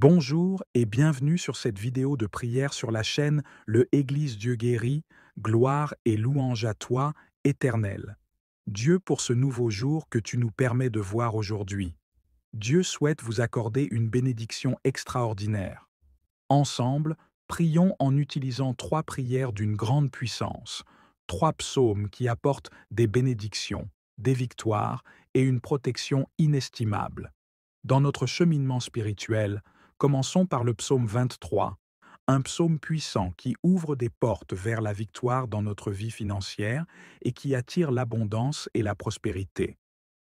Bonjour et bienvenue sur cette vidéo de prière sur la chaîne Le Église Dieu guérit, gloire et louange à toi, éternel. Dieu pour ce nouveau jour que tu nous permets de voir aujourd'hui. Dieu souhaite vous accorder une bénédiction extraordinaire. Ensemble, prions en utilisant trois prières d'une grande puissance, trois psaumes qui apportent des bénédictions, des victoires et une protection inestimable. Dans notre cheminement spirituel, Commençons par le psaume 23, un psaume puissant qui ouvre des portes vers la victoire dans notre vie financière et qui attire l'abondance et la prospérité.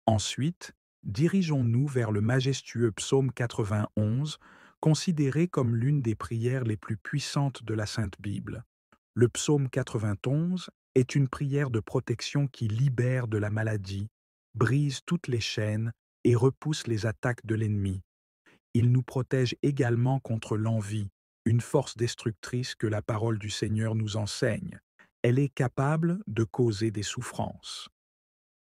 Ensuite, dirigeons-nous vers le majestueux psaume 91, considéré comme l'une des prières les plus puissantes de la Sainte Bible. Le psaume 91 est une prière de protection qui libère de la maladie, brise toutes les chaînes et repousse les attaques de l'ennemi il nous protège également contre l'envie, une force destructrice que la parole du Seigneur nous enseigne. Elle est capable de causer des souffrances.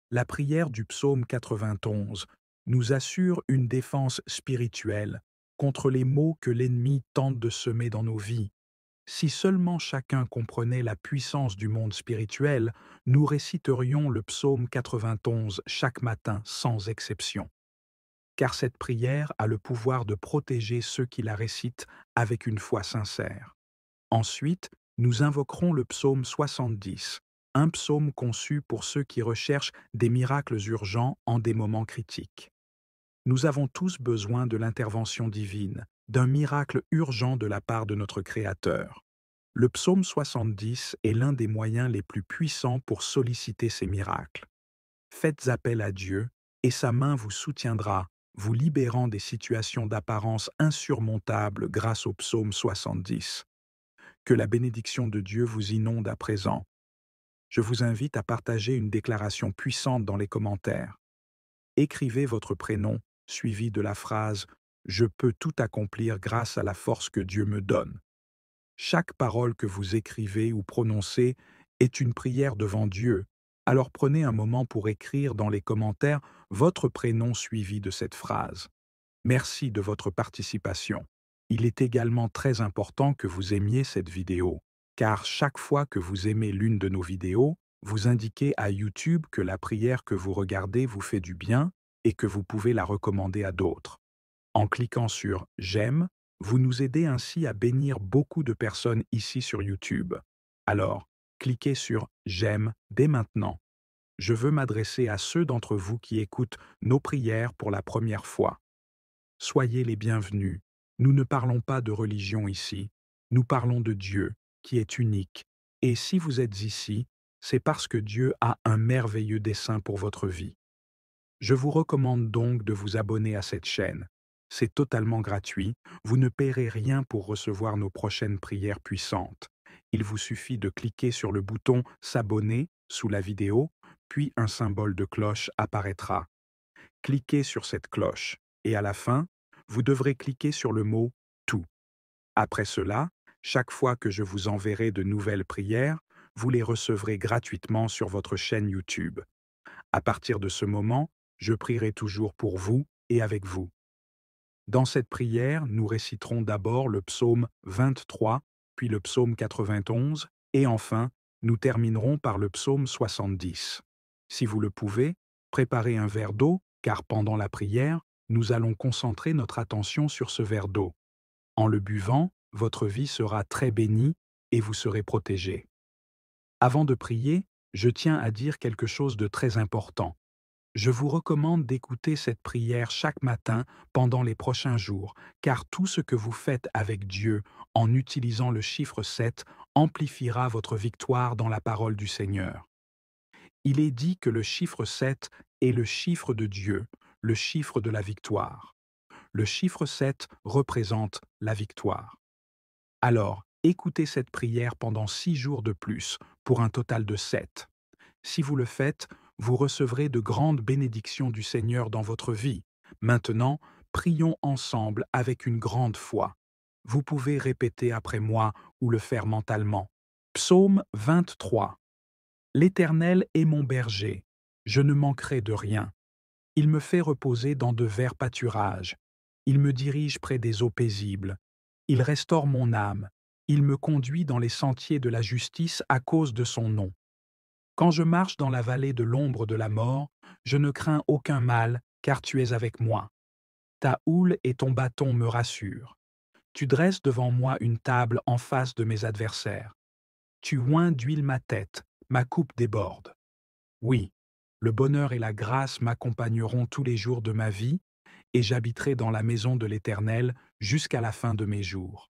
La prière du psaume 91 nous assure une défense spirituelle contre les maux que l'ennemi tente de semer dans nos vies. Si seulement chacun comprenait la puissance du monde spirituel, nous réciterions le psaume 91 chaque matin sans exception car cette prière a le pouvoir de protéger ceux qui la récitent avec une foi sincère. Ensuite, nous invoquerons le psaume 70, un psaume conçu pour ceux qui recherchent des miracles urgents en des moments critiques. Nous avons tous besoin de l'intervention divine, d'un miracle urgent de la part de notre Créateur. Le psaume 70 est l'un des moyens les plus puissants pour solliciter ces miracles. Faites appel à Dieu, et sa main vous soutiendra vous libérant des situations d'apparence insurmontables grâce au psaume 70. Que la bénédiction de Dieu vous inonde à présent. Je vous invite à partager une déclaration puissante dans les commentaires. Écrivez votre prénom, suivi de la phrase Je peux tout accomplir grâce à la force que Dieu me donne. Chaque parole que vous écrivez ou prononcez est une prière devant Dieu alors prenez un moment pour écrire dans les commentaires votre prénom suivi de cette phrase. Merci de votre participation. Il est également très important que vous aimiez cette vidéo, car chaque fois que vous aimez l'une de nos vidéos, vous indiquez à YouTube que la prière que vous regardez vous fait du bien et que vous pouvez la recommander à d'autres. En cliquant sur « J'aime », vous nous aidez ainsi à bénir beaucoup de personnes ici sur YouTube. Alors, cliquez sur J'aime dès maintenant. Je veux m'adresser à ceux d'entre vous qui écoutent nos prières pour la première fois. Soyez les bienvenus. Nous ne parlons pas de religion ici, nous parlons de Dieu, qui est unique. Et si vous êtes ici, c'est parce que Dieu a un merveilleux dessein pour votre vie. Je vous recommande donc de vous abonner à cette chaîne. C'est totalement gratuit, vous ne paierez rien pour recevoir nos prochaines prières puissantes il vous suffit de cliquer sur le bouton S'abonner sous la vidéo, puis un symbole de cloche apparaîtra. Cliquez sur cette cloche et à la fin, vous devrez cliquer sur le mot Tout. Après cela, chaque fois que je vous enverrai de nouvelles prières, vous les recevrez gratuitement sur votre chaîne YouTube. À partir de ce moment, je prierai toujours pour vous et avec vous. Dans cette prière, nous réciterons d'abord le psaume 23 puis le psaume 91, et enfin, nous terminerons par le psaume 70. Si vous le pouvez, préparez un verre d'eau, car pendant la prière, nous allons concentrer notre attention sur ce verre d'eau. En le buvant, votre vie sera très bénie et vous serez protégé. Avant de prier, je tiens à dire quelque chose de très important je vous recommande d'écouter cette prière chaque matin pendant les prochains jours, car tout ce que vous faites avec Dieu en utilisant le chiffre 7 amplifiera votre victoire dans la parole du Seigneur. Il est dit que le chiffre 7 est le chiffre de Dieu, le chiffre de la victoire. Le chiffre 7 représente la victoire. Alors, écoutez cette prière pendant six jours de plus, pour un total de sept. Si vous le faites, vous recevrez de grandes bénédictions du Seigneur dans votre vie. Maintenant, prions ensemble avec une grande foi. Vous pouvez répéter après moi ou le faire mentalement. Psaume 23. L'Éternel est mon berger, je ne manquerai de rien. Il me fait reposer dans de verts pâturages. Il me dirige près des eaux paisibles. Il restaure mon âme. Il me conduit dans les sentiers de la justice à cause de son nom. Quand je marche dans la vallée de l'ombre de la mort, je ne crains aucun mal, car tu es avec moi. Ta houle et ton bâton me rassurent. Tu dresses devant moi une table en face de mes adversaires. Tu oins d'huile ma tête, ma coupe déborde. Oui, le bonheur et la grâce m'accompagneront tous les jours de ma vie, et j'habiterai dans la maison de l'Éternel jusqu'à la fin de mes jours.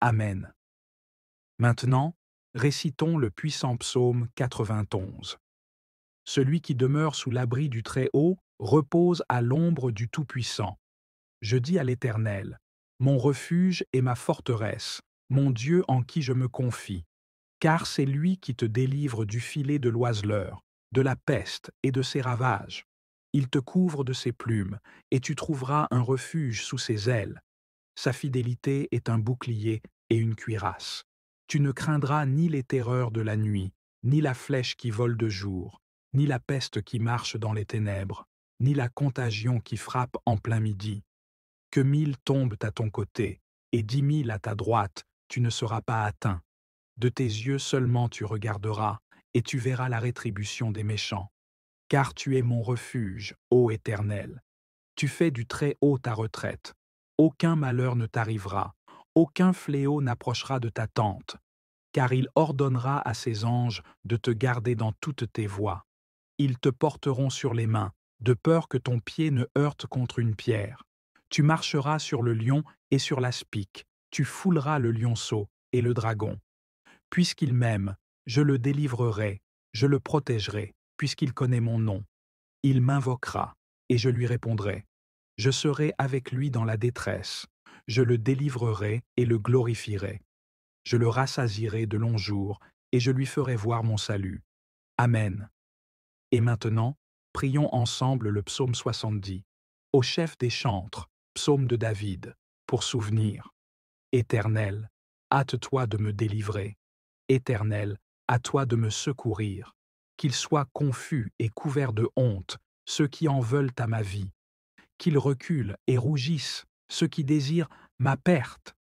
Amen. Maintenant, récitons le puissant psaume 91. Celui qui demeure sous l'abri du Très-Haut repose à l'ombre du Tout-Puissant. Je dis à l'Éternel, mon refuge et ma forteresse, mon Dieu en qui je me confie, car c'est lui qui te délivre du filet de l'oiseleur, de la peste et de ses ravages. Il te couvre de ses plumes, et tu trouveras un refuge sous ses ailes. Sa fidélité est un bouclier et une cuirasse. Tu ne craindras ni les terreurs de la nuit, ni la flèche qui vole de jour, ni la peste qui marche dans les ténèbres, ni la contagion qui frappe en plein midi. Que mille tombent à ton côté, et dix mille à ta droite, tu ne seras pas atteint. De tes yeux seulement tu regarderas, et tu verras la rétribution des méchants. Car tu es mon refuge, ô Éternel. Tu fais du Très-Haut ta retraite. Aucun malheur ne t'arrivera, aucun fléau n'approchera de ta tente, car il ordonnera à ses anges de te garder dans toutes tes voies. Ils te porteront sur les mains, de peur que ton pied ne heurte contre une pierre. Tu marcheras sur le lion et sur l'aspic, tu fouleras le lionceau et le dragon. Puisqu'il m'aime, je le délivrerai, je le protégerai, puisqu'il connaît mon nom. Il m'invoquera, et je lui répondrai. Je serai avec lui dans la détresse, je le délivrerai et le glorifierai. Je le rassasirai de longs jours, et je lui ferai voir mon salut. Amen. Et maintenant, prions ensemble le psaume 70. Au chef des chantres, psaume de David, pour souvenir. Éternel, hâte-toi de me délivrer. Éternel, à toi de me secourir. Qu'ils soient confus et couverts de honte, ceux qui en veulent à ma vie. Qu'ils reculent et rougissent, ceux qui désirent ma perte,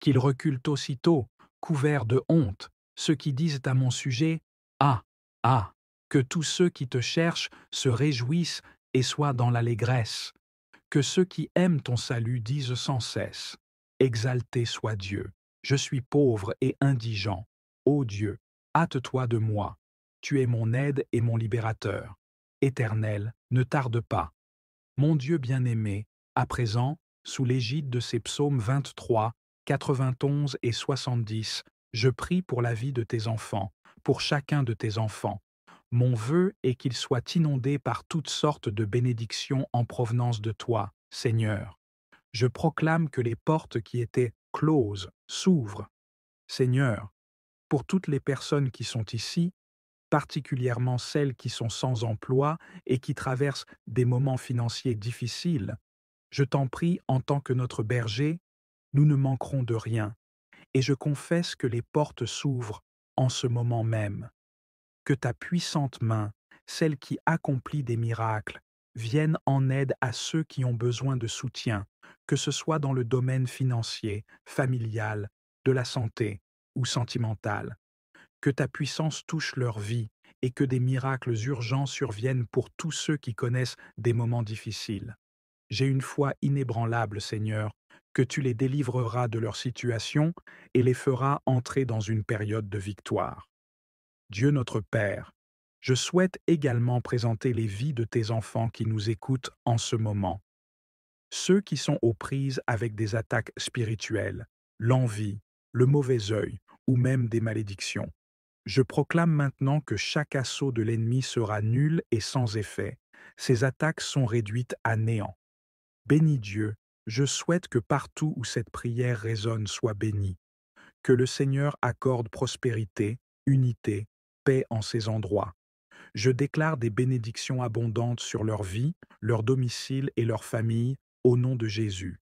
qu'ils reculent aussitôt, couverts de honte, ceux qui disent à mon sujet Ah, ah, que tous ceux qui te cherchent se réjouissent et soient dans l'allégresse, que ceux qui aiment ton salut disent sans cesse Exalté soit Dieu, je suis pauvre et indigent, ô Dieu, hâte-toi de moi, tu es mon aide et mon libérateur. Éternel, ne tarde pas. Mon Dieu bien-aimé, à présent, sous l'égide de ces psaumes 23, 91 et 70, je prie pour la vie de tes enfants, pour chacun de tes enfants. Mon vœu est qu'ils soient inondés par toutes sortes de bénédictions en provenance de toi, Seigneur. Je proclame que les portes qui étaient closes s'ouvrent. Seigneur, pour toutes les personnes qui sont ici, particulièrement celles qui sont sans emploi et qui traversent des moments financiers difficiles, je t'en prie, en tant que notre berger, nous ne manquerons de rien, et je confesse que les portes s'ouvrent en ce moment même. Que ta puissante main, celle qui accomplit des miracles, vienne en aide à ceux qui ont besoin de soutien, que ce soit dans le domaine financier, familial, de la santé ou sentimental. Que ta puissance touche leur vie et que des miracles urgents surviennent pour tous ceux qui connaissent des moments difficiles. J'ai une foi inébranlable, Seigneur, que tu les délivreras de leur situation et les feras entrer dans une période de victoire. Dieu notre Père, je souhaite également présenter les vies de tes enfants qui nous écoutent en ce moment. Ceux qui sont aux prises avec des attaques spirituelles, l'envie, le mauvais œil ou même des malédictions. Je proclame maintenant que chaque assaut de l'ennemi sera nul et sans effet. Ces attaques sont réduites à néant. Béni Dieu, je souhaite que partout où cette prière résonne soit béni. que le Seigneur accorde prospérité, unité, paix en ces endroits. Je déclare des bénédictions abondantes sur leur vie, leur domicile et leur famille, au nom de Jésus.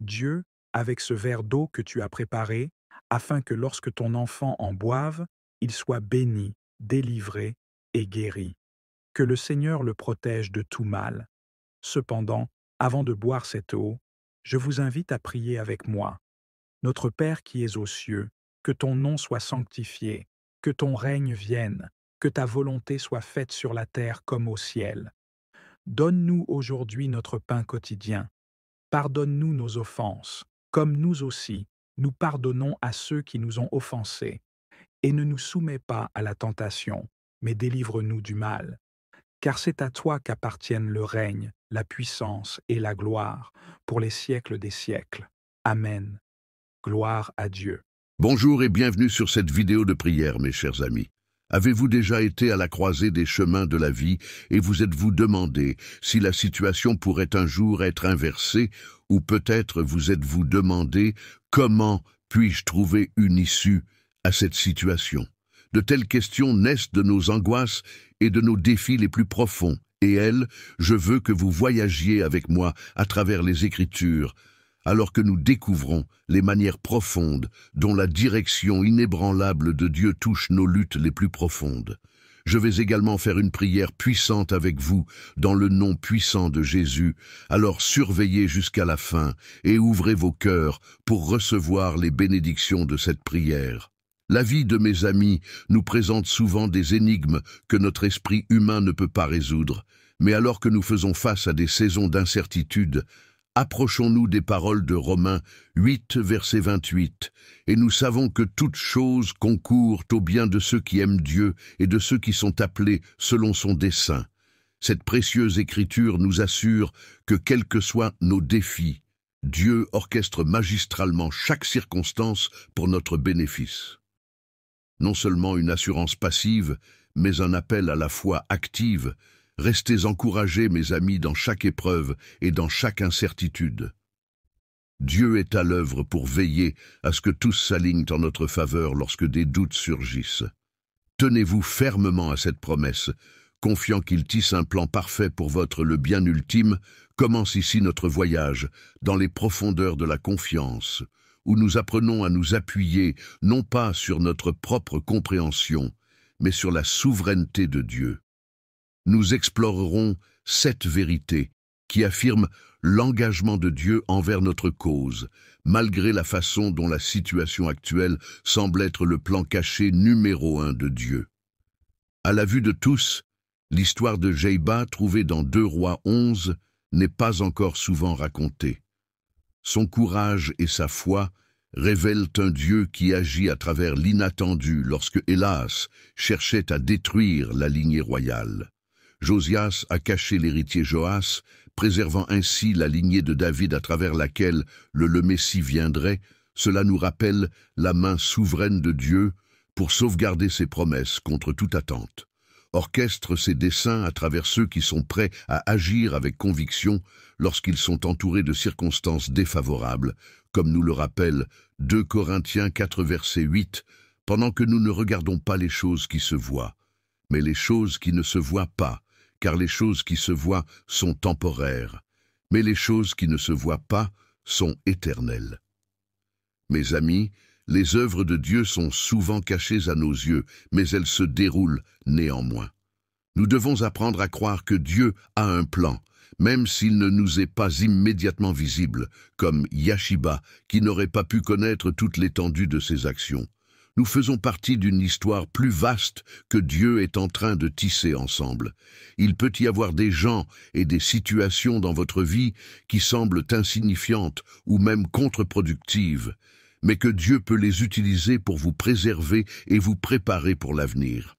Dieu, avec ce verre d'eau que tu as préparé, afin que lorsque ton enfant en boive, il soit béni, délivré et guéri. Que le Seigneur le protège de tout mal. Cependant, avant de boire cette eau, je vous invite à prier avec moi. Notre Père qui es aux cieux, que ton nom soit sanctifié, que ton règne vienne, que ta volonté soit faite sur la terre comme au ciel. Donne-nous aujourd'hui notre pain quotidien. Pardonne-nous nos offenses, comme nous aussi, nous pardonnons à ceux qui nous ont offensés. Et ne nous soumets pas à la tentation, mais délivre-nous du mal. Car c'est à toi qu'appartiennent le règne, la puissance et la gloire pour les siècles des siècles. Amen. Gloire à Dieu. Bonjour et bienvenue sur cette vidéo de prière, mes chers amis. Avez-vous déjà été à la croisée des chemins de la vie et vous êtes-vous demandé si la situation pourrait un jour être inversée ou peut-être vous êtes-vous demandé comment puis-je trouver une issue à cette situation De telles questions naissent de nos angoisses et de nos défis les plus profonds et elle, je veux que vous voyagiez avec moi à travers les Écritures, alors que nous découvrons les manières profondes dont la direction inébranlable de Dieu touche nos luttes les plus profondes. Je vais également faire une prière puissante avec vous dans le nom puissant de Jésus, alors surveillez jusqu'à la fin et ouvrez vos cœurs pour recevoir les bénédictions de cette prière. La vie de mes amis nous présente souvent des énigmes que notre esprit humain ne peut pas résoudre, mais alors que nous faisons face à des saisons d'incertitude, approchons-nous des paroles de Romains 8, verset 28, et nous savons que toutes choses concourent au bien de ceux qui aiment Dieu et de ceux qui sont appelés selon son dessein. Cette précieuse écriture nous assure que quels que soient nos défis, Dieu orchestre magistralement chaque circonstance pour notre bénéfice non seulement une assurance passive, mais un appel à la foi active. Restez encouragés, mes amis, dans chaque épreuve et dans chaque incertitude. Dieu est à l'œuvre pour veiller à ce que tous s'alignent en notre faveur lorsque des doutes surgissent. Tenez-vous fermement à cette promesse, confiant qu'il tisse un plan parfait pour votre le bien ultime, commence ici notre voyage, dans les profondeurs de la confiance, où nous apprenons à nous appuyer non pas sur notre propre compréhension, mais sur la souveraineté de Dieu. Nous explorerons cette vérité qui affirme l'engagement de Dieu envers notre cause, malgré la façon dont la situation actuelle semble être le plan caché numéro un de Dieu. À la vue de tous, l'histoire de Jéba trouvée dans 2 Rois 11 n'est pas encore souvent racontée. Son courage et sa foi révèlent un Dieu qui agit à travers l'inattendu lorsque, hélas, cherchait à détruire la lignée royale. Josias a caché l'héritier Joas, préservant ainsi la lignée de David à travers laquelle le, le Messie viendrait, cela nous rappelle la main souveraine de Dieu pour sauvegarder ses promesses contre toute attente orchestre ses desseins à travers ceux qui sont prêts à agir avec conviction lorsqu'ils sont entourés de circonstances défavorables, comme nous le rappelle 2 Corinthiens 4 verset 8, pendant que nous ne regardons pas les choses qui se voient, mais les choses qui ne se voient pas, car les choses qui se voient sont temporaires, mais les choses qui ne se voient pas sont éternelles. Mes amis, les œuvres de Dieu sont souvent cachées à nos yeux, mais elles se déroulent néanmoins. Nous devons apprendre à croire que Dieu a un plan, même s'il ne nous est pas immédiatement visible, comme Yashiba, qui n'aurait pas pu connaître toute l'étendue de ses actions. Nous faisons partie d'une histoire plus vaste que Dieu est en train de tisser ensemble. Il peut y avoir des gens et des situations dans votre vie qui semblent insignifiantes ou même contre-productives, mais que Dieu peut les utiliser pour vous préserver et vous préparer pour l'avenir.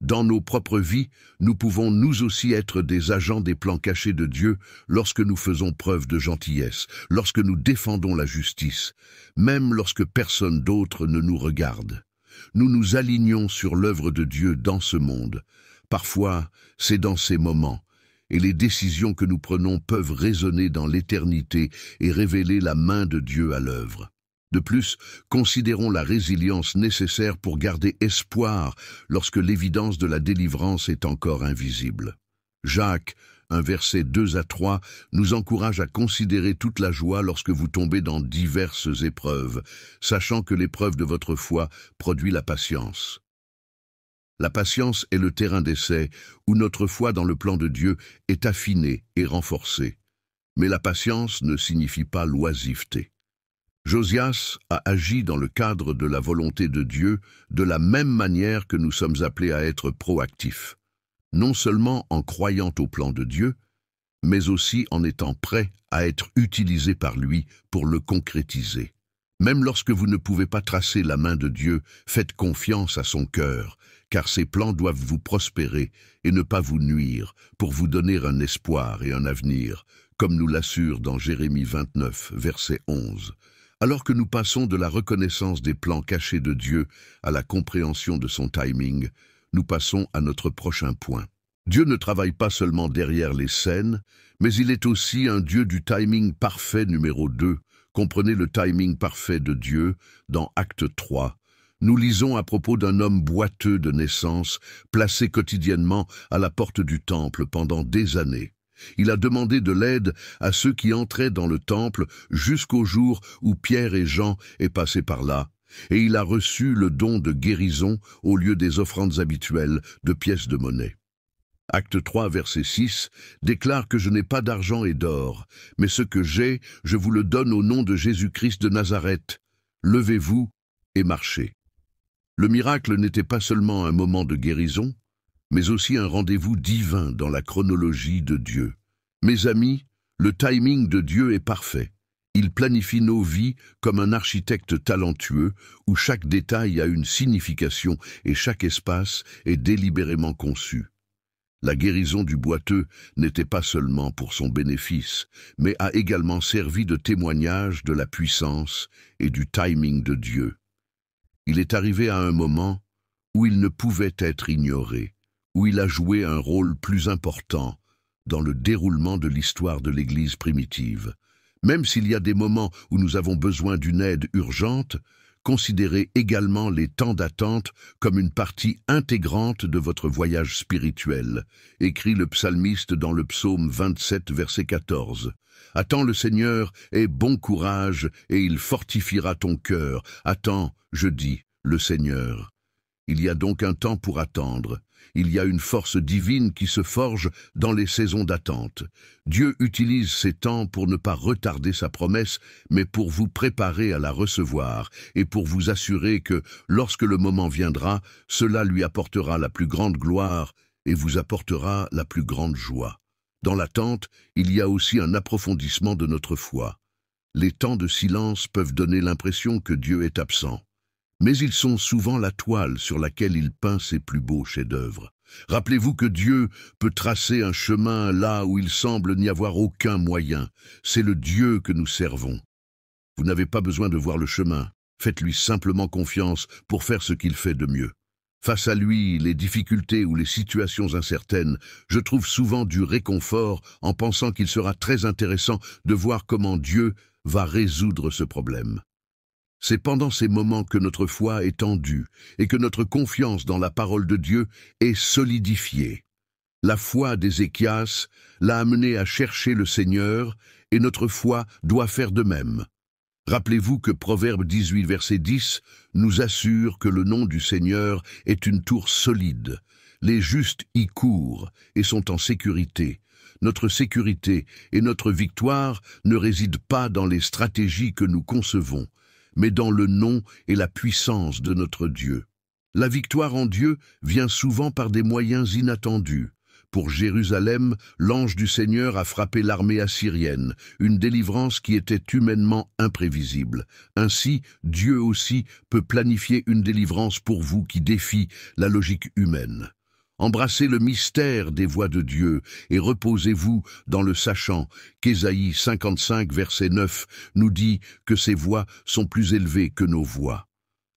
Dans nos propres vies, nous pouvons nous aussi être des agents des plans cachés de Dieu lorsque nous faisons preuve de gentillesse, lorsque nous défendons la justice, même lorsque personne d'autre ne nous regarde. Nous nous alignons sur l'œuvre de Dieu dans ce monde. Parfois, c'est dans ces moments, et les décisions que nous prenons peuvent résonner dans l'éternité et révéler la main de Dieu à l'œuvre. De plus, considérons la résilience nécessaire pour garder espoir lorsque l'évidence de la délivrance est encore invisible. Jacques, un verset 2 à 3, nous encourage à considérer toute la joie lorsque vous tombez dans diverses épreuves, sachant que l'épreuve de votre foi produit la patience. La patience est le terrain d'essai où notre foi dans le plan de Dieu est affinée et renforcée. Mais la patience ne signifie pas l'oisiveté. Josias a agi dans le cadre de la volonté de Dieu de la même manière que nous sommes appelés à être proactifs, non seulement en croyant au plan de Dieu, mais aussi en étant prêt à être utilisé par lui pour le concrétiser. Même lorsque vous ne pouvez pas tracer la main de Dieu, faites confiance à son cœur, car ses plans doivent vous prospérer et ne pas vous nuire, pour vous donner un espoir et un avenir, comme nous l'assure dans Jérémie 29, verset 11. Alors que nous passons de la reconnaissance des plans cachés de Dieu à la compréhension de son timing, nous passons à notre prochain point. Dieu ne travaille pas seulement derrière les scènes, mais il est aussi un Dieu du timing parfait numéro 2. Comprenez le timing parfait de Dieu dans Acte 3. Nous lisons à propos d'un homme boiteux de naissance, placé quotidiennement à la porte du temple pendant des années. Il a demandé de l'aide à ceux qui entraient dans le temple jusqu'au jour où Pierre et Jean est passé par là, et il a reçu le don de guérison au lieu des offrandes habituelles de pièces de monnaie. Acte 3, verset 6, déclare que je n'ai pas d'argent et d'or, mais ce que j'ai, je vous le donne au nom de Jésus-Christ de Nazareth. Levez-vous et marchez. Le miracle n'était pas seulement un moment de guérison, mais aussi un rendez-vous divin dans la chronologie de Dieu. Mes amis, le timing de Dieu est parfait. Il planifie nos vies comme un architecte talentueux où chaque détail a une signification et chaque espace est délibérément conçu. La guérison du boiteux n'était pas seulement pour son bénéfice, mais a également servi de témoignage de la puissance et du timing de Dieu. Il est arrivé à un moment où il ne pouvait être ignoré où il a joué un rôle plus important dans le déroulement de l'histoire de l'Église primitive. Même s'il y a des moments où nous avons besoin d'une aide urgente, considérez également les temps d'attente comme une partie intégrante de votre voyage spirituel, écrit le psalmiste dans le psaume 27, verset 14. Attends le Seigneur, et bon courage, et il fortifiera ton cœur. Attends, je dis, le Seigneur. Il y a donc un temps pour attendre, il y a une force divine qui se forge dans les saisons d'attente. Dieu utilise ces temps pour ne pas retarder sa promesse, mais pour vous préparer à la recevoir et pour vous assurer que, lorsque le moment viendra, cela lui apportera la plus grande gloire et vous apportera la plus grande joie. Dans l'attente, il y a aussi un approfondissement de notre foi. Les temps de silence peuvent donner l'impression que Dieu est absent mais ils sont souvent la toile sur laquelle il peint ses plus beaux chefs-d'œuvre. Rappelez-vous que Dieu peut tracer un chemin là où il semble n'y avoir aucun moyen. C'est le Dieu que nous servons. Vous n'avez pas besoin de voir le chemin. Faites-lui simplement confiance pour faire ce qu'il fait de mieux. Face à lui, les difficultés ou les situations incertaines, je trouve souvent du réconfort en pensant qu'il sera très intéressant de voir comment Dieu va résoudre ce problème. C'est pendant ces moments que notre foi est tendue et que notre confiance dans la parole de Dieu est solidifiée. La foi d'Ézéchias l'a amené à chercher le Seigneur et notre foi doit faire de même. Rappelez-vous que Proverbe 18, verset 10 nous assure que le nom du Seigneur est une tour solide. Les justes y courent et sont en sécurité. Notre sécurité et notre victoire ne résident pas dans les stratégies que nous concevons, mais dans le nom et la puissance de notre Dieu. La victoire en Dieu vient souvent par des moyens inattendus. Pour Jérusalem, l'ange du Seigneur a frappé l'armée assyrienne, une délivrance qui était humainement imprévisible. Ainsi, Dieu aussi peut planifier une délivrance pour vous qui défie la logique humaine. Embrassez le mystère des voix de Dieu et reposez-vous dans le sachant qu'Ésaïe 55, verset 9, nous dit que ces voix sont plus élevées que nos voix.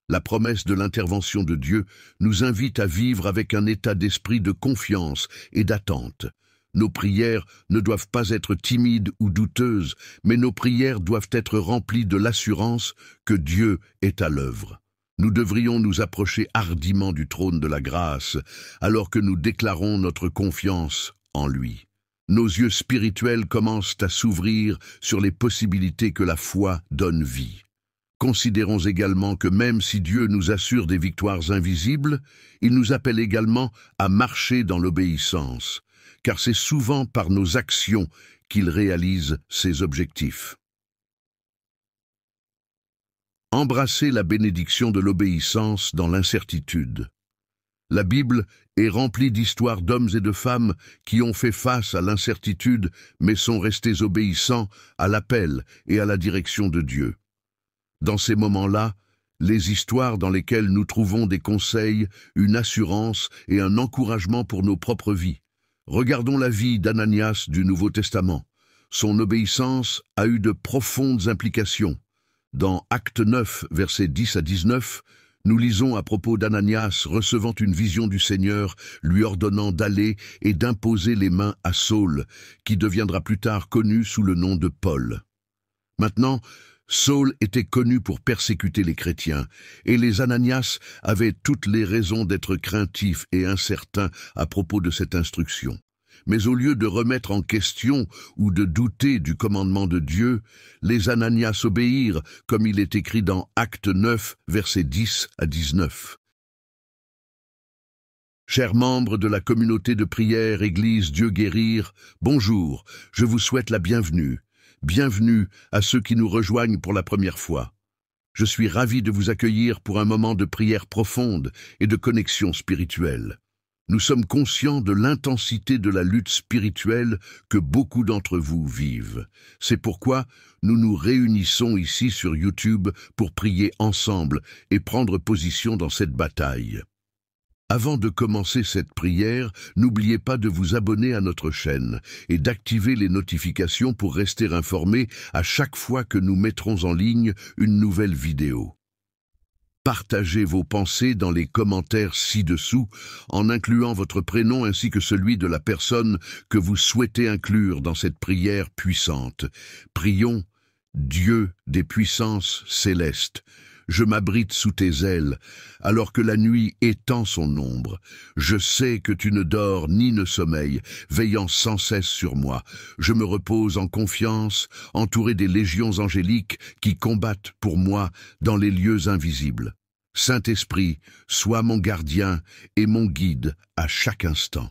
La promesse de l'intervention de Dieu nous invite à vivre avec un état d'esprit de confiance et d'attente. Nos prières ne doivent pas être timides ou douteuses, mais nos prières doivent être remplies de l'assurance que Dieu est à l'œuvre. Nous devrions nous approcher hardiment du trône de la grâce alors que nous déclarons notre confiance en lui. Nos yeux spirituels commencent à s'ouvrir sur les possibilités que la foi donne vie. Considérons également que même si Dieu nous assure des victoires invisibles, il nous appelle également à marcher dans l'obéissance, car c'est souvent par nos actions qu'il réalise ses objectifs. Embrasser la bénédiction de l'obéissance dans l'incertitude. La Bible est remplie d'histoires d'hommes et de femmes qui ont fait face à l'incertitude mais sont restés obéissants à l'appel et à la direction de Dieu. Dans ces moments-là, les histoires dans lesquelles nous trouvons des conseils, une assurance et un encouragement pour nos propres vies. Regardons la vie d'Ananias du Nouveau Testament. Son obéissance a eu de profondes implications. Dans Acte 9, versets 10 à 19, nous lisons à propos d'Ananias recevant une vision du Seigneur, lui ordonnant d'aller et d'imposer les mains à Saul, qui deviendra plus tard connu sous le nom de Paul. Maintenant, Saul était connu pour persécuter les chrétiens, et les Ananias avaient toutes les raisons d'être craintifs et incertains à propos de cette instruction. Mais au lieu de remettre en question ou de douter du commandement de Dieu, les Ananias obéirent, comme il est écrit dans Acte 9, versets 10 à 19. Chers membres de la communauté de prière Église Dieu guérir, bonjour, je vous souhaite la bienvenue. Bienvenue à ceux qui nous rejoignent pour la première fois. Je suis ravi de vous accueillir pour un moment de prière profonde et de connexion spirituelle nous sommes conscients de l'intensité de la lutte spirituelle que beaucoup d'entre vous vivent. C'est pourquoi nous nous réunissons ici sur YouTube pour prier ensemble et prendre position dans cette bataille. Avant de commencer cette prière, n'oubliez pas de vous abonner à notre chaîne et d'activer les notifications pour rester informé à chaque fois que nous mettrons en ligne une nouvelle vidéo. Partagez vos pensées dans les commentaires ci-dessous en incluant votre prénom ainsi que celui de la personne que vous souhaitez inclure dans cette prière puissante. Prions Dieu des puissances célestes, je m'abrite sous tes ailes, alors que la nuit étend son ombre. Je sais que tu ne dors ni ne sommeilles, veillant sans cesse sur moi. Je me repose en confiance, entouré des légions angéliques qui combattent pour moi dans les lieux invisibles. Saint-Esprit, sois mon gardien et mon guide à chaque instant.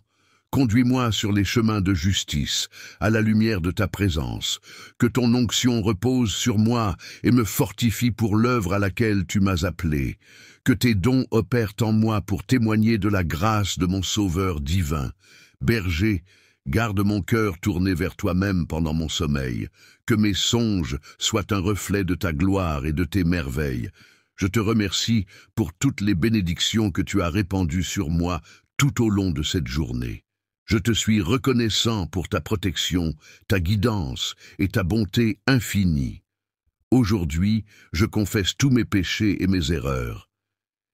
Conduis-moi sur les chemins de justice, à la lumière de ta présence. Que ton onction repose sur moi et me fortifie pour l'œuvre à laquelle tu m'as appelé. Que tes dons opèrent en moi pour témoigner de la grâce de mon Sauveur divin. Berger, garde mon cœur tourné vers toi-même pendant mon sommeil. Que mes songes soient un reflet de ta gloire et de tes merveilles. Je te remercie pour toutes les bénédictions que tu as répandues sur moi tout au long de cette journée. Je te suis reconnaissant pour ta protection, ta guidance et ta bonté infinie. Aujourd'hui, je confesse tous mes péchés et mes erreurs.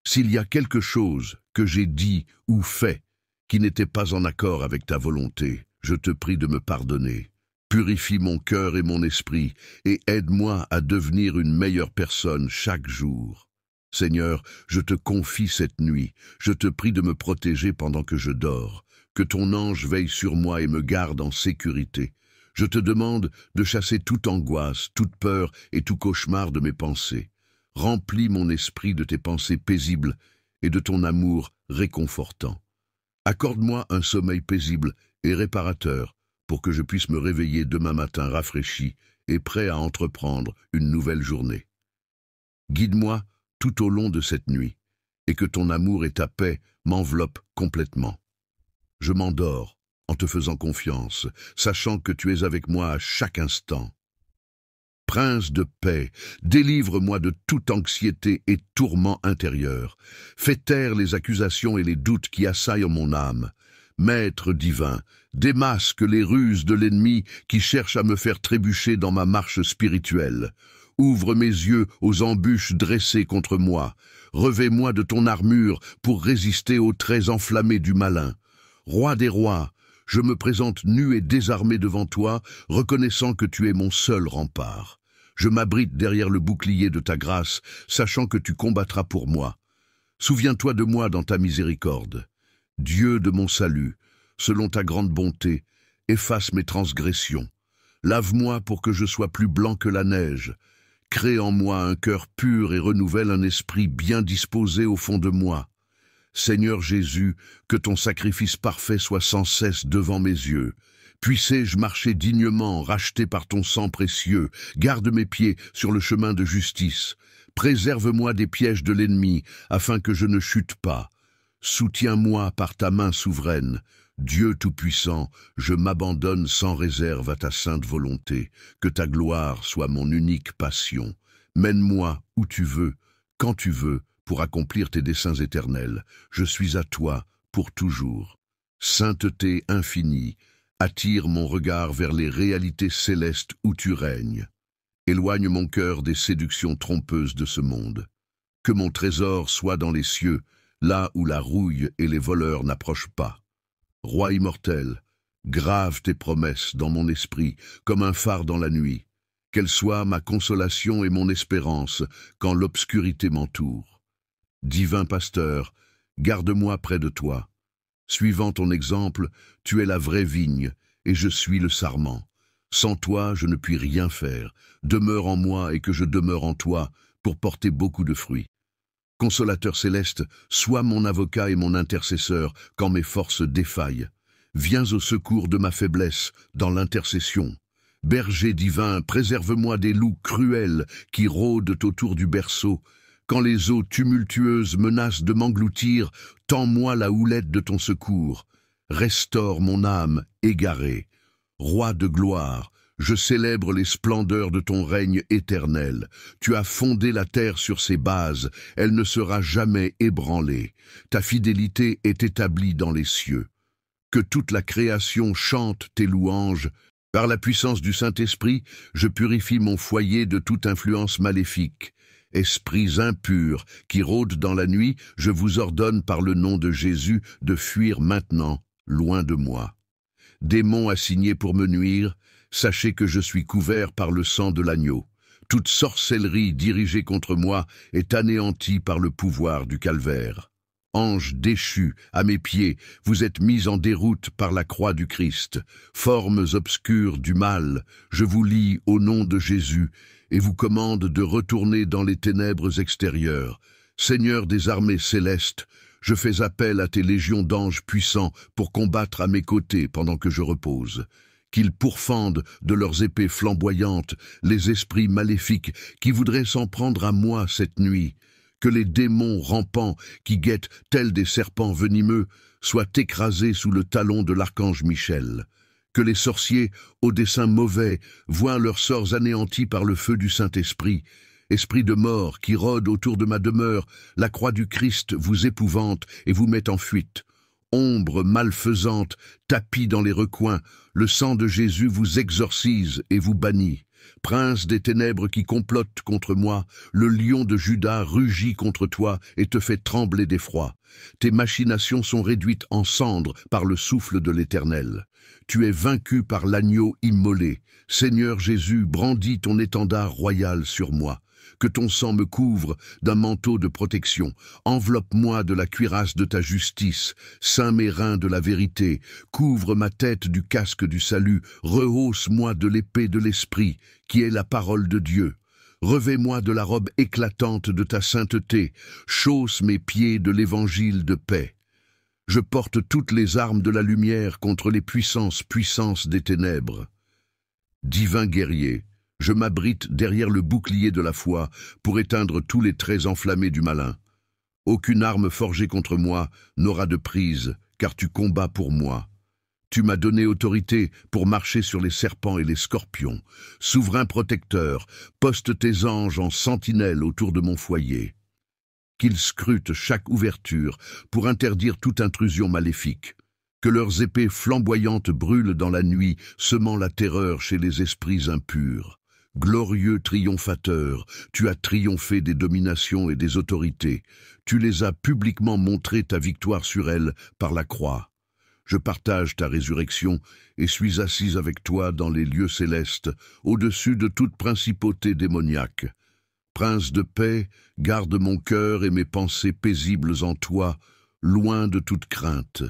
S'il y a quelque chose que j'ai dit ou fait qui n'était pas en accord avec ta volonté, je te prie de me pardonner. Purifie mon cœur et mon esprit, et aide-moi à devenir une meilleure personne chaque jour. Seigneur, je te confie cette nuit, je te prie de me protéger pendant que je dors, que ton ange veille sur moi et me garde en sécurité. Je te demande de chasser toute angoisse, toute peur et tout cauchemar de mes pensées. Remplis mon esprit de tes pensées paisibles et de ton amour réconfortant. Accorde-moi un sommeil paisible et réparateur pour que je puisse me réveiller demain matin rafraîchi et prêt à entreprendre une nouvelle journée. Guide-moi tout au long de cette nuit et que ton amour et ta paix m'enveloppent complètement. Je m'endors en te faisant confiance, sachant que tu es avec moi à chaque instant. Prince de paix, délivre-moi de toute anxiété et tourment intérieur. Fais taire les accusations et les doutes qui assaillent mon âme. Maître divin, démasque les ruses de l'ennemi qui cherche à me faire trébucher dans ma marche spirituelle. Ouvre mes yeux aux embûches dressées contre moi. revais moi de ton armure pour résister aux traits enflammés du malin. Roi des rois, je me présente nu et désarmé devant toi, reconnaissant que tu es mon seul rempart. Je m'abrite derrière le bouclier de ta grâce, sachant que tu combattras pour moi. Souviens-toi de moi dans ta miséricorde. Dieu de mon salut, selon ta grande bonté, efface mes transgressions. Lave-moi pour que je sois plus blanc que la neige. Crée en moi un cœur pur et renouvelle un esprit bien disposé au fond de moi. Seigneur Jésus, que ton sacrifice parfait soit sans cesse devant mes yeux. Puissé-je marcher dignement, racheté par ton sang précieux. Garde mes pieds sur le chemin de justice. Préserve-moi des pièges de l'ennemi, afin que je ne chute pas. Soutiens-moi par ta main souveraine. Dieu Tout-Puissant, je m'abandonne sans réserve à ta sainte volonté, que ta gloire soit mon unique passion. Mène-moi où tu veux, quand tu veux, pour accomplir tes desseins éternels. Je suis à toi pour toujours. Sainteté infinie, attire mon regard vers les réalités célestes où tu règnes. Éloigne mon cœur des séductions trompeuses de ce monde. Que mon trésor soit dans les cieux, là où la rouille et les voleurs n'approchent pas. Roi immortel, grave tes promesses dans mon esprit, comme un phare dans la nuit, qu'elles soient ma consolation et mon espérance quand l'obscurité m'entoure. Divin pasteur, garde-moi près de toi. Suivant ton exemple, tu es la vraie vigne, et je suis le sarment. Sans toi, je ne puis rien faire. Demeure en moi et que je demeure en toi, pour porter beaucoup de fruits. Consolateur céleste, sois mon avocat et mon intercesseur quand mes forces défaillent. Viens au secours de ma faiblesse, dans l'intercession. Berger divin, préserve-moi des loups cruels qui rôdent autour du berceau, quand les eaux tumultueuses menacent de m'engloutir, tends-moi la houlette de ton secours. Restaure mon âme égarée. Roi de gloire, je célèbre les splendeurs de ton règne éternel. Tu as fondé la terre sur ses bases, elle ne sera jamais ébranlée. Ta fidélité est établie dans les cieux. Que toute la création chante tes louanges. Par la puissance du Saint-Esprit, je purifie mon foyer de toute influence maléfique esprits impurs, qui rôdent dans la nuit, je vous ordonne par le nom de Jésus de fuir maintenant, loin de moi. Démons assignés pour me nuire, sachez que je suis couvert par le sang de l'agneau. Toute sorcellerie dirigée contre moi est anéantie par le pouvoir du calvaire. Ange déchu, à mes pieds, vous êtes mis en déroute par la croix du Christ. Formes obscures du mal, je vous lis au nom de Jésus et vous commande de retourner dans les ténèbres extérieures. Seigneur des armées célestes, je fais appel à tes légions d'anges puissants pour combattre à mes côtés pendant que je repose. Qu'ils pourfendent de leurs épées flamboyantes les esprits maléfiques qui voudraient s'en prendre à moi cette nuit. Que les démons rampants qui guettent tels des serpents venimeux soient écrasés sous le talon de l'archange Michel que les sorciers, au dessein mauvais, voient leurs sorts anéantis par le feu du Saint-Esprit. Esprit de mort qui rôde autour de ma demeure, la croix du Christ vous épouvante et vous met en fuite. Ombre malfaisante, tapis dans les recoins, le sang de Jésus vous exorcise et vous bannit. Prince des ténèbres qui complotent contre moi, le lion de Judas rugit contre toi et te fait trembler d'effroi. Tes machinations sont réduites en cendres par le souffle de l'Éternel. Tu es vaincu par l'agneau immolé. Seigneur Jésus, brandis ton étendard royal sur moi que ton sang me couvre d'un manteau de protection. Enveloppe-moi de la cuirasse de ta justice, Saint mes reins de la vérité, couvre ma tête du casque du salut, rehausse-moi de l'épée de l'esprit, qui est la parole de Dieu. Revais-moi de la robe éclatante de ta sainteté, chausse mes pieds de l'évangile de paix. Je porte toutes les armes de la lumière contre les puissances, puissances des ténèbres. Divin guerrier, je m'abrite derrière le bouclier de la foi pour éteindre tous les traits enflammés du malin. Aucune arme forgée contre moi n'aura de prise, car tu combats pour moi. Tu m'as donné autorité pour marcher sur les serpents et les scorpions. Souverain protecteur, poste tes anges en sentinelle autour de mon foyer. Qu'ils scrutent chaque ouverture pour interdire toute intrusion maléfique. Que leurs épées flamboyantes brûlent dans la nuit, semant la terreur chez les esprits impurs. Glorieux triomphateur, tu as triomphé des dominations et des autorités, tu les as publiquement montré ta victoire sur elles par la croix. Je partage ta résurrection et suis assis avec toi dans les lieux célestes, au-dessus de toute principauté démoniaque. Prince de paix, garde mon cœur et mes pensées paisibles en toi, loin de toute crainte.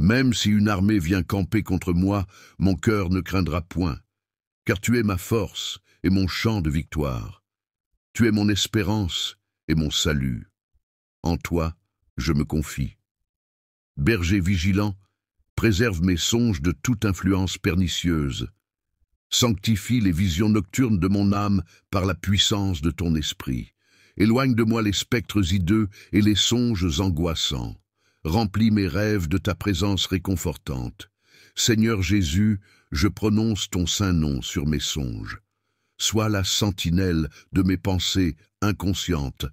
Même si une armée vient camper contre moi, mon cœur ne craindra point, car tu es ma force et mon chant de victoire. Tu es mon espérance et mon salut. En toi, je me confie. Berger vigilant, préserve mes songes de toute influence pernicieuse. Sanctifie les visions nocturnes de mon âme par la puissance de ton esprit. Éloigne de moi les spectres hideux et les songes angoissants. Remplis mes rêves de ta présence réconfortante. Seigneur Jésus, je prononce ton saint nom sur mes songes. Sois la sentinelle de mes pensées inconscientes.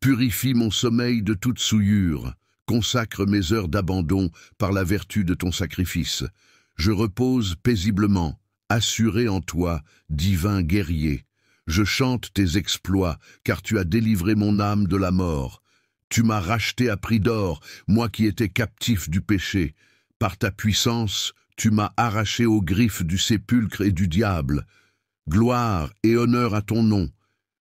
Purifie mon sommeil de toute souillure. Consacre mes heures d'abandon par la vertu de ton sacrifice. Je repose paisiblement, assuré en toi, divin guerrier. Je chante tes exploits, car tu as délivré mon âme de la mort. Tu m'as racheté à prix d'or, moi qui étais captif du péché. Par ta puissance, tu m'as arraché aux griffes du sépulcre et du diable. Gloire et honneur à ton nom.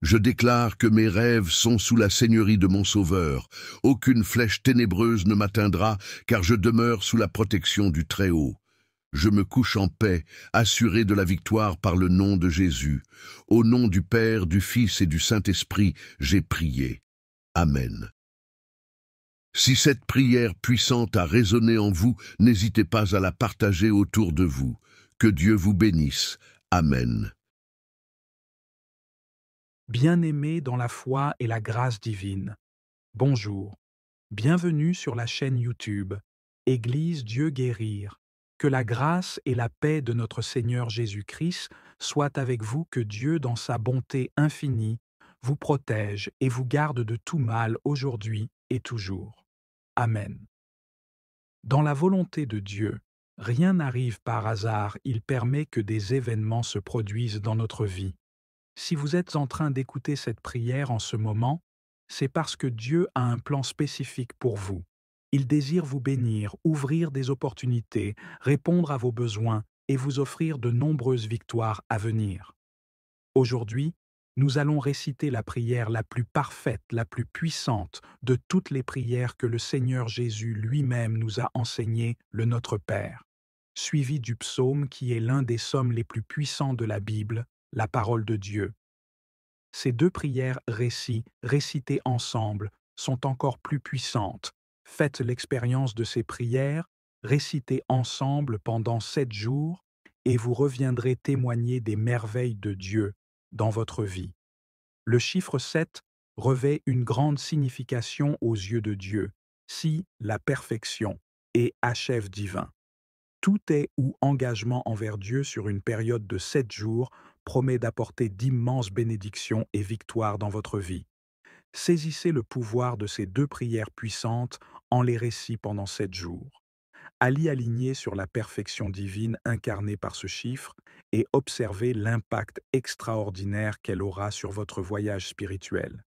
Je déclare que mes rêves sont sous la seigneurie de mon Sauveur. Aucune flèche ténébreuse ne m'atteindra, car je demeure sous la protection du Très-Haut. Je me couche en paix, assuré de la victoire par le nom de Jésus. Au nom du Père, du Fils et du Saint-Esprit, j'ai prié. Amen. Si cette prière puissante a résonné en vous, n'hésitez pas à la partager autour de vous. Que Dieu vous bénisse. Amen bien-aimés dans la foi et la grâce divine. Bonjour, bienvenue sur la chaîne YouTube Église Dieu guérir. Que la grâce et la paix de notre Seigneur Jésus-Christ soient avec vous, que Dieu dans sa bonté infinie vous protège et vous garde de tout mal aujourd'hui et toujours. Amen. Dans la volonté de Dieu, rien n'arrive par hasard, il permet que des événements se produisent dans notre vie. Si vous êtes en train d'écouter cette prière en ce moment, c'est parce que Dieu a un plan spécifique pour vous. Il désire vous mmh. bénir, ouvrir des opportunités, répondre à vos besoins et vous offrir de nombreuses victoires à venir. Aujourd'hui, nous allons réciter la prière la plus parfaite, la plus puissante de toutes les prières que le Seigneur Jésus lui-même nous a enseignées, le Notre Père, suivi du psaume qui est l'un des psaumes les plus puissants de la Bible, la parole de Dieu. Ces deux prières récits, récitées ensemble, sont encore plus puissantes. Faites l'expérience de ces prières, récitées ensemble pendant sept jours, et vous reviendrez témoigner des merveilles de Dieu dans votre vie. Le chiffre 7 revêt une grande signification aux yeux de Dieu, si la perfection et achève divin. Tout est ou engagement envers Dieu sur une période de sept jours promet d'apporter d'immenses bénédictions et victoires dans votre vie. Saisissez le pouvoir de ces deux prières puissantes en les récits pendant sept jours. Allez aligner sur la perfection divine incarnée par ce chiffre et observez l'impact extraordinaire qu'elle aura sur votre voyage spirituel.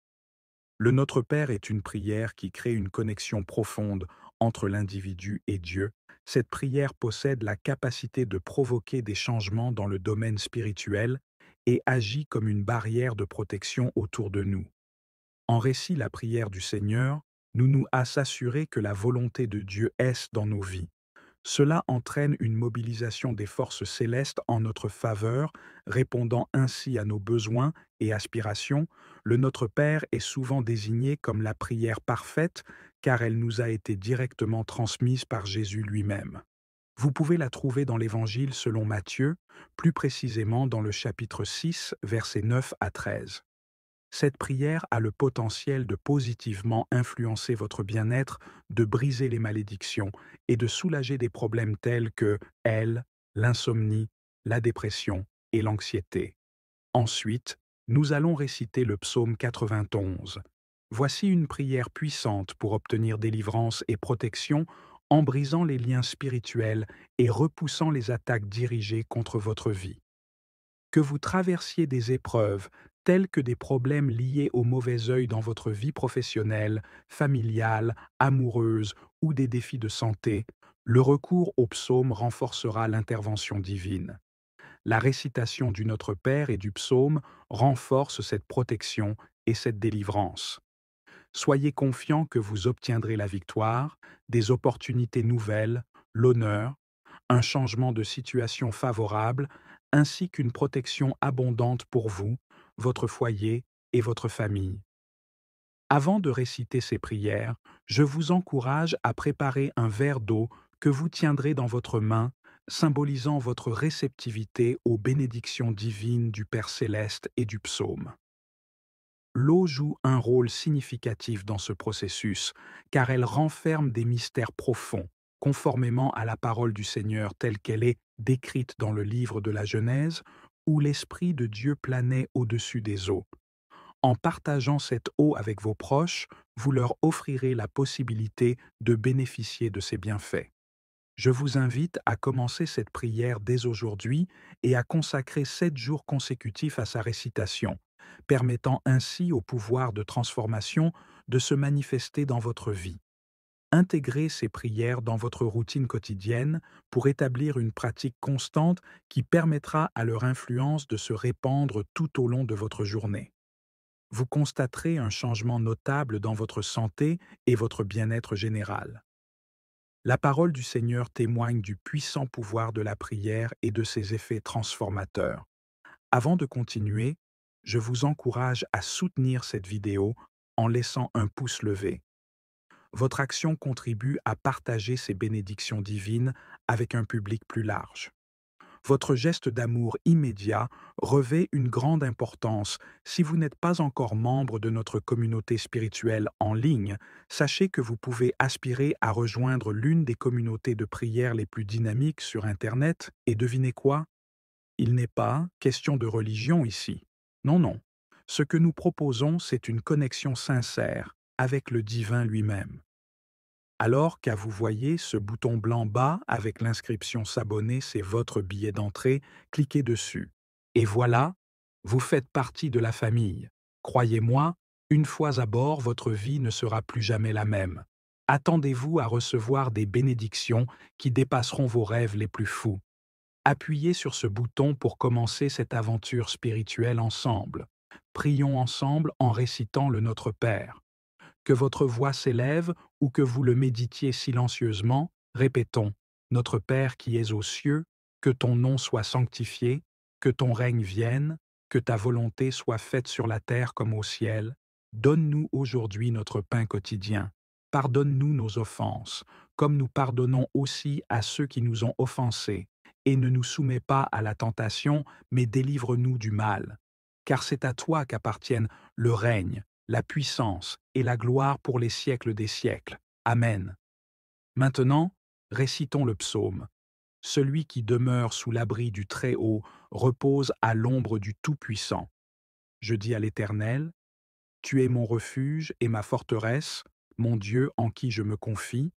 Le Notre Père est une prière qui crée une connexion profonde entre l'individu et Dieu, cette prière possède la capacité de provoquer des changements dans le domaine spirituel et agit comme une barrière de protection autour de nous. En récit la prière du Seigneur, nous nous à que la volonté de Dieu est dans nos vies. Cela entraîne une mobilisation des forces célestes en notre faveur, répondant ainsi à nos besoins et aspirations. Le Notre Père est souvent désigné comme la prière parfaite car elle nous a été directement transmise par Jésus lui-même. Vous pouvez la trouver dans l'Évangile selon Matthieu, plus précisément dans le chapitre 6, versets 9 à 13. Cette prière a le potentiel de positivement influencer votre bien-être, de briser les malédictions et de soulager des problèmes tels que elle, l'insomnie, la dépression et l'anxiété. Ensuite, nous allons réciter le psaume 91, Voici une prière puissante pour obtenir délivrance et protection en brisant les liens spirituels et repoussant les attaques dirigées contre votre vie. Que vous traversiez des épreuves telles que des problèmes liés au mauvais œil dans votre vie professionnelle, familiale, amoureuse ou des défis de santé, le recours au psaume renforcera l'intervention divine. La récitation du Notre Père et du psaume renforce cette protection et cette délivrance soyez confiants que vous obtiendrez la victoire, des opportunités nouvelles, l'honneur, un changement de situation favorable, ainsi qu'une protection abondante pour vous, votre foyer et votre famille. Avant de réciter ces prières, je vous encourage à préparer un verre d'eau que vous tiendrez dans votre main, symbolisant votre réceptivité aux bénédictions divines du Père céleste et du psaume. L'eau joue un rôle significatif dans ce processus, car elle renferme des mystères profonds, conformément à la parole du Seigneur telle qu'elle est décrite dans le livre de la Genèse, où l'Esprit de Dieu planait au-dessus des eaux. En partageant cette eau avec vos proches, vous leur offrirez la possibilité de bénéficier de ses bienfaits. Je vous invite à commencer cette prière dès aujourd'hui et à consacrer sept jours consécutifs à sa récitation, permettant ainsi au pouvoir de transformation de se manifester dans votre vie. Intégrez ces prières dans votre routine quotidienne pour établir une pratique constante qui permettra à leur influence de se répandre tout au long de votre journée. Vous constaterez un changement notable dans votre santé et votre bien-être général. La parole du Seigneur témoigne du puissant pouvoir de la prière et de ses effets transformateurs. Avant de continuer, je vous encourage à soutenir cette vidéo en laissant un pouce levé. Votre action contribue à partager ces bénédictions divines avec un public plus large. Votre geste d'amour immédiat revêt une grande importance. Si vous n'êtes pas encore membre de notre communauté spirituelle en ligne, sachez que vous pouvez aspirer à rejoindre l'une des communautés de prière les plus dynamiques sur Internet, et devinez quoi Il n'est pas question de religion ici. Non, non. Ce que nous proposons, c'est une connexion sincère avec le divin lui-même. Alors qu'à vous voyez ce bouton blanc bas avec l'inscription S'abonner, c'est votre billet d'entrée, cliquez dessus. Et voilà, vous faites partie de la famille. Croyez-moi, une fois à bord, votre vie ne sera plus jamais la même. Attendez-vous à recevoir des bénédictions qui dépasseront vos rêves les plus fous appuyez sur ce bouton pour commencer cette aventure spirituelle ensemble. Prions ensemble en récitant le Notre Père. Que votre voix s'élève ou que vous le méditiez silencieusement, répétons Notre Père qui es aux cieux, que ton nom soit sanctifié, que ton règne vienne, que ta volonté soit faite sur la terre comme au ciel. Donne-nous aujourd'hui notre pain quotidien. Pardonne-nous nos offenses, comme nous pardonnons aussi à ceux qui nous ont offensés et ne nous soumets pas à la tentation, mais délivre-nous du mal. Car c'est à toi qu'appartiennent le règne, la puissance et la gloire pour les siècles des siècles. Amen. Maintenant, récitons le psaume. Celui qui demeure sous l'abri du Très-Haut repose à l'ombre du Tout-Puissant. Je dis à l'Éternel, Tu es mon refuge et ma forteresse, mon Dieu en qui je me confie,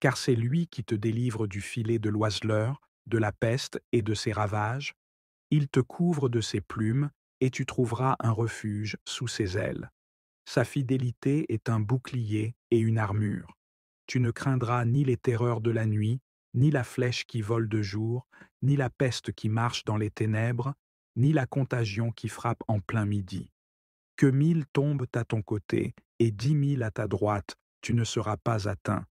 car c'est lui qui te délivre du filet de l'oiseleur, de la peste et de ses ravages, il te couvre de ses plumes et tu trouveras un refuge sous ses ailes. Sa fidélité est un bouclier et une armure. Tu ne craindras ni les terreurs de la nuit, ni la flèche qui vole de jour, ni la peste qui marche dans les ténèbres, ni la contagion qui frappe en plein midi. Que mille tombent à ton côté et dix mille à ta droite, tu ne seras pas atteint.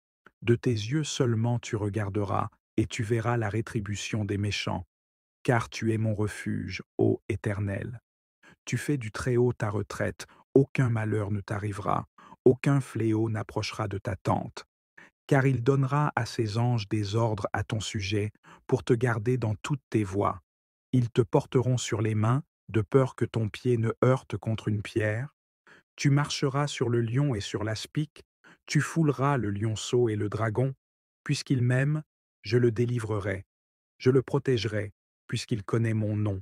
De tes yeux seulement tu regarderas, et tu verras la rétribution des méchants, car tu es mon refuge, ô Éternel. Tu fais du Très-Haut ta retraite, aucun malheur ne t'arrivera, aucun fléau n'approchera de ta tente, car il donnera à ses anges des ordres à ton sujet pour te garder dans toutes tes voies. Ils te porteront sur les mains, de peur que ton pied ne heurte contre une pierre. Tu marcheras sur le lion et sur l'aspic, tu fouleras le lionceau et le dragon, puisqu'ils m'aiment, je le délivrerai, je le protégerai, puisqu'il connaît mon nom.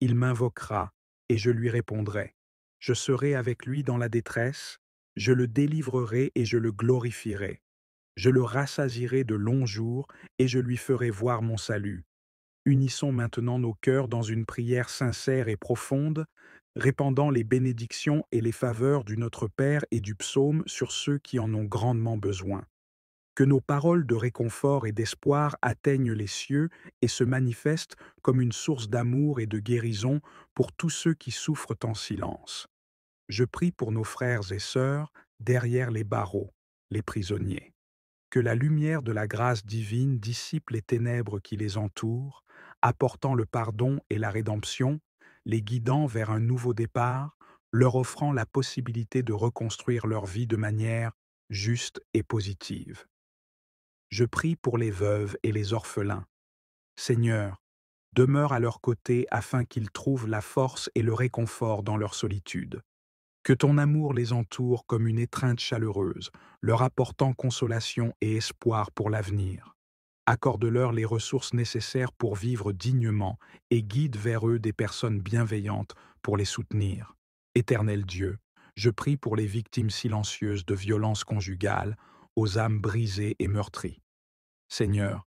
Il m'invoquera, et je lui répondrai. Je serai avec lui dans la détresse, je le délivrerai et je le glorifierai. Je le rassasirai de longs jours, et je lui ferai voir mon salut. Unissons maintenant nos cœurs dans une prière sincère et profonde, répandant les bénédictions et les faveurs du Notre Père et du Psaume sur ceux qui en ont grandement besoin que nos paroles de réconfort et d'espoir atteignent les cieux et se manifestent comme une source d'amour et de guérison pour tous ceux qui souffrent en silence. Je prie pour nos frères et sœurs derrière les barreaux, les prisonniers. Que la lumière de la grâce divine dissipe les ténèbres qui les entourent, apportant le pardon et la rédemption, les guidant vers un nouveau départ, leur offrant la possibilité de reconstruire leur vie de manière juste et positive. Je prie pour les veuves et les orphelins. Seigneur, demeure à leur côté afin qu'ils trouvent la force et le réconfort dans leur solitude. Que ton amour les entoure comme une étreinte chaleureuse, leur apportant consolation et espoir pour l'avenir. Accorde-leur les ressources nécessaires pour vivre dignement et guide vers eux des personnes bienveillantes pour les soutenir. Éternel Dieu, je prie pour les victimes silencieuses de violences conjugales, aux âmes brisées et meurtries. Seigneur,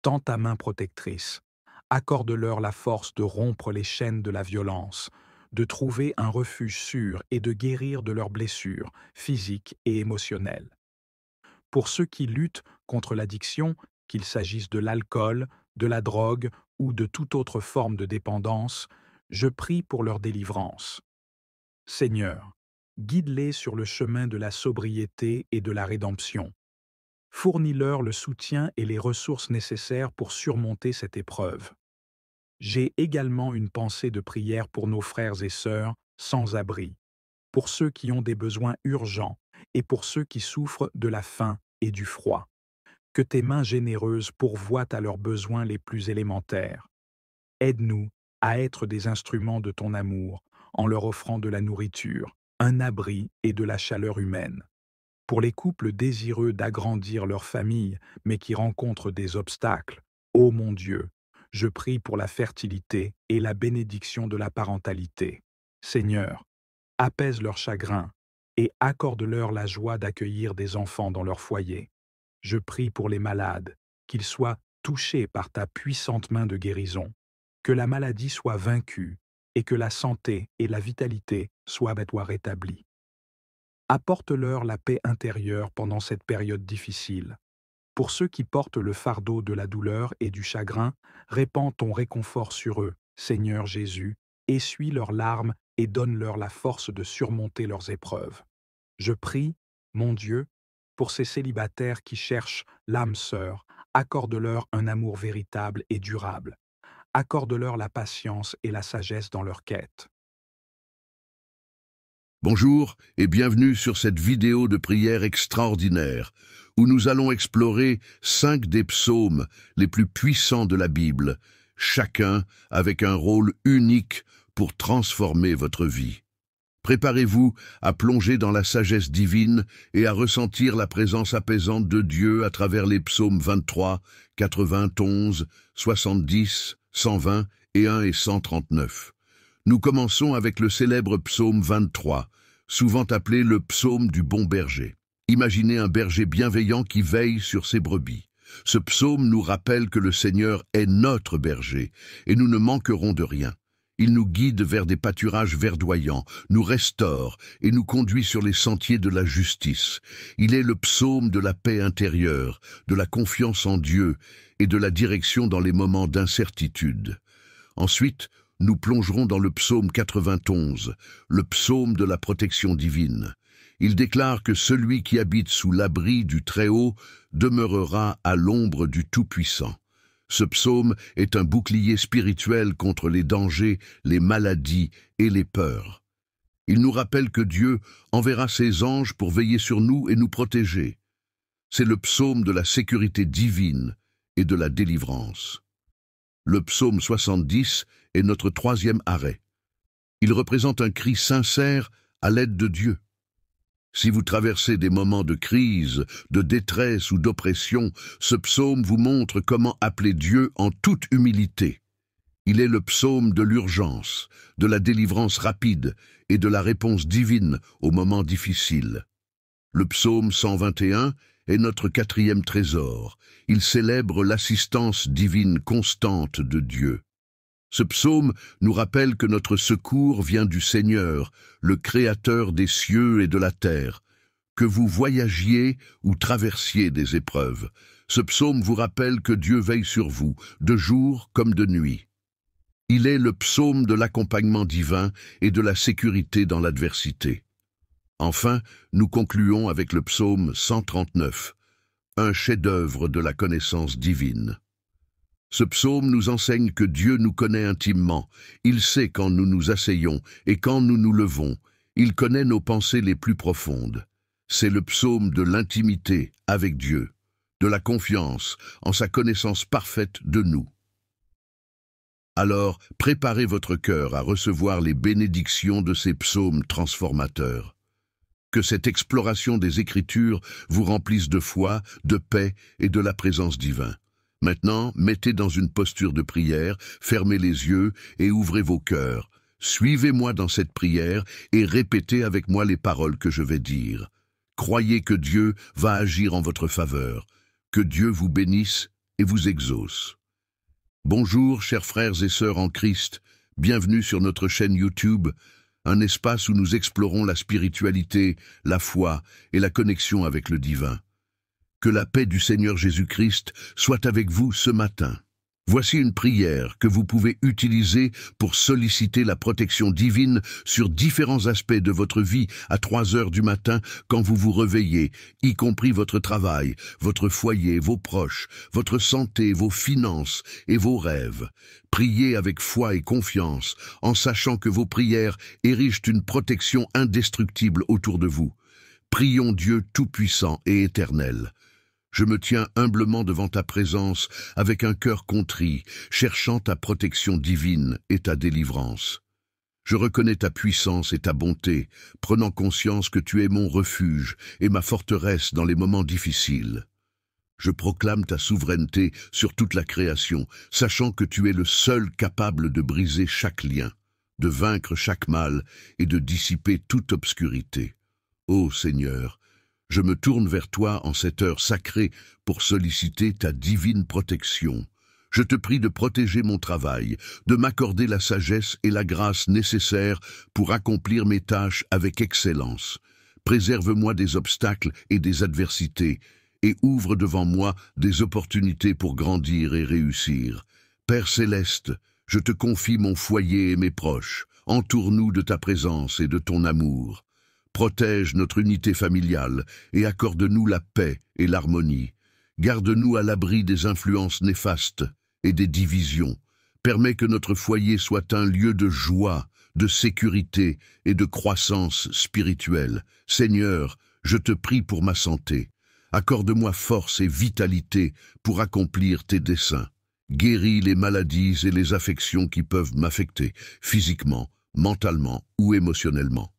tends ta main protectrice, accorde-leur la force de rompre les chaînes de la violence, de trouver un refuge sûr et de guérir de leurs blessures physiques et émotionnelles. Pour ceux qui luttent contre l'addiction, qu'il s'agisse de l'alcool, de la drogue ou de toute autre forme de dépendance, je prie pour leur délivrance. Seigneur, guide-les sur le chemin de la sobriété et de la rédemption. Fournis-leur le soutien et les ressources nécessaires pour surmonter cette épreuve. J'ai également une pensée de prière pour nos frères et sœurs sans abri, pour ceux qui ont des besoins urgents et pour ceux qui souffrent de la faim et du froid. Que tes mains généreuses pourvoient à leurs besoins les plus élémentaires. Aide-nous à être des instruments de ton amour en leur offrant de la nourriture, un abri et de la chaleur humaine. Pour les couples désireux d'agrandir leur famille, mais qui rencontrent des obstacles, ô mon Dieu, je prie pour la fertilité et la bénédiction de la parentalité. Seigneur, apaise leur chagrin et accorde-leur la joie d'accueillir des enfants dans leur foyer. Je prie pour les malades, qu'ils soient touchés par ta puissante main de guérison, que la maladie soit vaincue et que la santé et la vitalité Sois-toi rétabli. Apporte-leur la paix intérieure pendant cette période difficile. Pour ceux qui portent le fardeau de la douleur et du chagrin, répands ton réconfort sur eux, Seigneur Jésus, essuie leurs larmes et donne-leur la force de surmonter leurs épreuves. Je prie, mon Dieu, pour ces célibataires qui cherchent l'âme sœur, accorde-leur un amour véritable et durable. Accorde-leur la patience et la sagesse dans leur quête. Bonjour et bienvenue sur cette vidéo de prière extraordinaire où nous allons explorer cinq des psaumes les plus puissants de la Bible, chacun avec un rôle unique pour transformer votre vie. Préparez-vous à plonger dans la sagesse divine et à ressentir la présence apaisante de Dieu à travers les psaumes 23, 91, 70, 120 et 1 et 139. Nous commençons avec le célèbre psaume 23, souvent appelé le psaume du bon berger. Imaginez un berger bienveillant qui veille sur ses brebis. Ce psaume nous rappelle que le Seigneur est notre berger, et nous ne manquerons de rien. Il nous guide vers des pâturages verdoyants, nous restaure et nous conduit sur les sentiers de la justice. Il est le psaume de la paix intérieure, de la confiance en Dieu et de la direction dans les moments d'incertitude. Ensuite, nous plongerons dans le psaume 91, le psaume de la protection divine. Il déclare que celui qui habite sous l'abri du Très-Haut demeurera à l'ombre du Tout-Puissant. Ce psaume est un bouclier spirituel contre les dangers, les maladies et les peurs. Il nous rappelle que Dieu enverra ses anges pour veiller sur nous et nous protéger. C'est le psaume de la sécurité divine et de la délivrance. Le psaume 70 est notre troisième arrêt. Il représente un cri sincère à l'aide de Dieu. Si vous traversez des moments de crise, de détresse ou d'oppression, ce psaume vous montre comment appeler Dieu en toute humilité. Il est le psaume de l'urgence, de la délivrance rapide et de la réponse divine aux moments difficiles. Le psaume 121 est notre quatrième trésor. Il célèbre l'assistance divine constante de Dieu. Ce psaume nous rappelle que notre secours vient du Seigneur, le Créateur des cieux et de la terre. Que vous voyagiez ou traversiez des épreuves, ce psaume vous rappelle que Dieu veille sur vous, de jour comme de nuit. Il est le psaume de l'accompagnement divin et de la sécurité dans l'adversité. Enfin, nous concluons avec le psaume 139, un chef-d'œuvre de la connaissance divine. Ce psaume nous enseigne que Dieu nous connaît intimement, il sait quand nous nous asseyons et quand nous nous levons, il connaît nos pensées les plus profondes. C'est le psaume de l'intimité avec Dieu, de la confiance en sa connaissance parfaite de nous. Alors, préparez votre cœur à recevoir les bénédictions de ces psaumes transformateurs que cette exploration des Écritures vous remplisse de foi, de paix et de la présence divine. Maintenant, mettez dans une posture de prière, fermez les yeux et ouvrez vos cœurs. Suivez-moi dans cette prière et répétez avec moi les paroles que je vais dire. Croyez que Dieu va agir en votre faveur. Que Dieu vous bénisse et vous exauce. Bonjour, chers frères et sœurs en Christ. Bienvenue sur notre chaîne YouTube un espace où nous explorons la spiritualité, la foi et la connexion avec le divin. Que la paix du Seigneur Jésus-Christ soit avec vous ce matin. Voici une prière que vous pouvez utiliser pour solliciter la protection divine sur différents aspects de votre vie à 3 heures du matin quand vous vous réveillez, y compris votre travail, votre foyer, vos proches, votre santé, vos finances et vos rêves. Priez avec foi et confiance, en sachant que vos prières érigent une protection indestructible autour de vous. Prions Dieu Tout-Puissant et Éternel. Je me tiens humblement devant ta présence, avec un cœur contrit, cherchant ta protection divine et ta délivrance. Je reconnais ta puissance et ta bonté, prenant conscience que tu es mon refuge et ma forteresse dans les moments difficiles. Je proclame ta souveraineté sur toute la création, sachant que tu es le seul capable de briser chaque lien, de vaincre chaque mal et de dissiper toute obscurité. Ô Seigneur, je me tourne vers toi en cette heure sacrée pour solliciter ta divine protection. Je te prie de protéger mon travail, de m'accorder la sagesse et la grâce nécessaires pour accomplir mes tâches avec excellence. Préserve-moi des obstacles et des adversités, et ouvre devant moi des opportunités pour grandir et réussir. Père céleste, je te confie mon foyer et mes proches. Entoure-nous de ta présence et de ton amour. Protège notre unité familiale et accorde-nous la paix et l'harmonie. Garde-nous à l'abri des influences néfastes et des divisions. Permets que notre foyer soit un lieu de joie, de sécurité et de croissance spirituelle. Seigneur, je te prie pour ma santé. Accorde-moi force et vitalité pour accomplir tes desseins. Guéris les maladies et les affections qui peuvent m'affecter, physiquement, mentalement ou émotionnellement.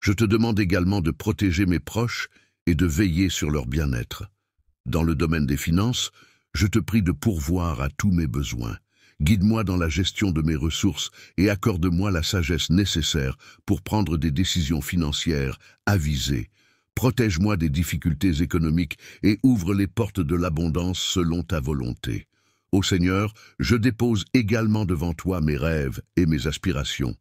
Je te demande également de protéger mes proches et de veiller sur leur bien-être. Dans le domaine des finances, je te prie de pourvoir à tous mes besoins. Guide-moi dans la gestion de mes ressources et accorde-moi la sagesse nécessaire pour prendre des décisions financières avisées. Protège-moi des difficultés économiques et ouvre les portes de l'abondance selon ta volonté. Ô Seigneur, je dépose également devant toi mes rêves et mes aspirations.